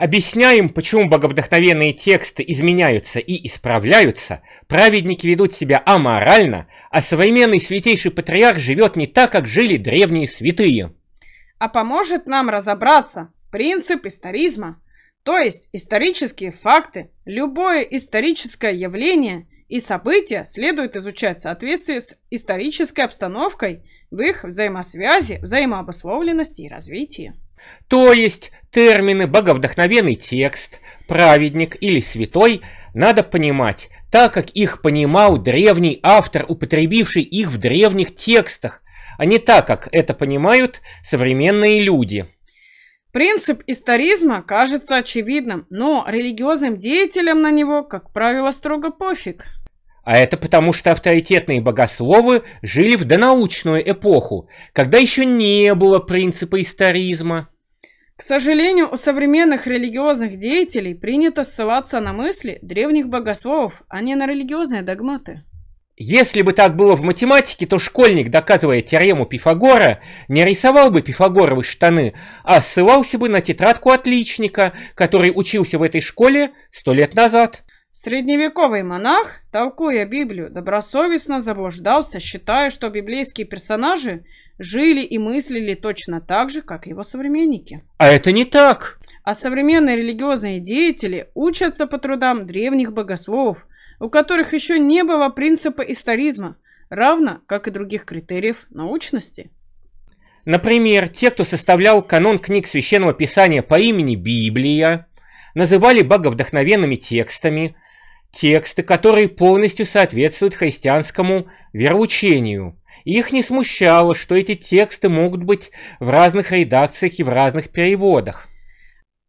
Объясняем, почему боговдохновенные тексты изменяются и исправляются, праведники ведут себя аморально, а современный святейший патриарх живет не так, как жили древние святые. А поможет нам разобраться принцип историзма, то есть исторические факты, любое историческое явление и событие следует изучать в соответствии с исторической обстановкой в их взаимосвязи, взаимообусловленности и развитии. То есть термины «боговдохновенный текст», «праведник» или «святой» надо понимать, так как их понимал древний автор, употребивший их в древних текстах, а не так, как это понимают современные люди. Принцип историзма кажется очевидным, но религиозным деятелям на него, как правило, строго пофиг. А это потому, что авторитетные богословы жили в донаучную эпоху, когда еще не было принципа историзма. К сожалению, у современных религиозных деятелей принято ссылаться на мысли древних богословов, а не на религиозные догматы. Если бы так было в математике, то школьник, доказывая теорему Пифагора, не рисовал бы пифагоровы штаны, а ссылался бы на тетрадку отличника, который учился в этой школе сто лет назад. Средневековый монах, толкуя Библию, добросовестно заблуждался, считая, что библейские персонажи жили и мыслили точно так же, как его современники. А это не так. А современные религиозные деятели учатся по трудам древних богословов, у которых еще не было принципа историзма, равно как и других критериев научности. Например, те, кто составлял канон книг Священного Писания по имени Библия, называли боговдохновенными текстами, тексты, которые полностью соответствуют христианскому вероучению – их не смущало, что эти тексты могут быть в разных редакциях и в разных переводах.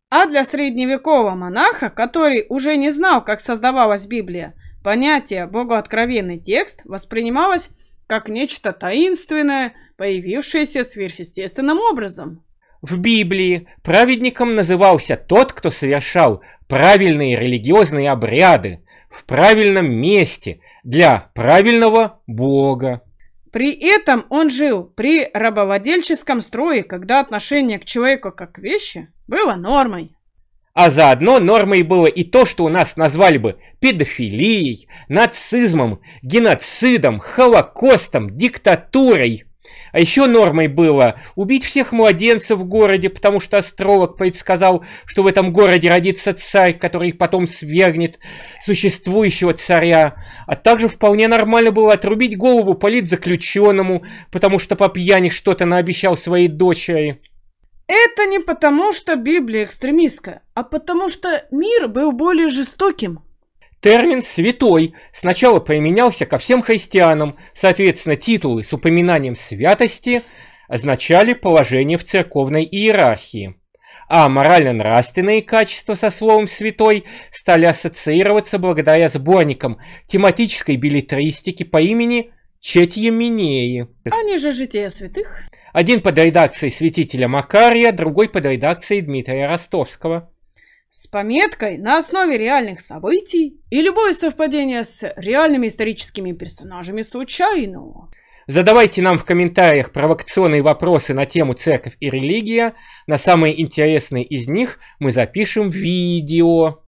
А для средневекового монаха, который уже не знал, как создавалась Библия, понятие «богооткровенный текст» воспринималось как нечто таинственное, появившееся сверхъестественным образом. В Библии праведником назывался тот, кто совершал правильные религиозные обряды в правильном месте для правильного Бога. При этом он жил при рабовладельческом строе, когда отношение к человеку как к вещи было нормой. А заодно нормой было и то, что у нас назвали бы педофилией, нацизмом, геноцидом, холокостом, диктатурой – а еще нормой было убить всех младенцев в городе, потому что астролог предсказал, что в этом городе родится царь, который потом свергнет существующего царя. А также вполне нормально было отрубить голову политзаключенному, потому что по пьяни что-то наобещал своей дочери. Это не потому, что Библия экстремистская, а потому что мир был более жестоким. Термин «святой» сначала применялся ко всем христианам, соответственно, титулы с упоминанием святости означали положение в церковной иерархии, а морально-нравственные качества со словом «святой» стали ассоциироваться благодаря сборникам тематической билетристики по имени Четье Они же «Жития святых». Один под редакцией святителя Макария, другой под редакцией Дмитрия Ростовского с пометкой на основе реальных событий и любое совпадение с реальными историческими персонажами случайно. Задавайте нам в комментариях провокационные вопросы на тему церковь и религия. На самые интересные из них мы запишем видео.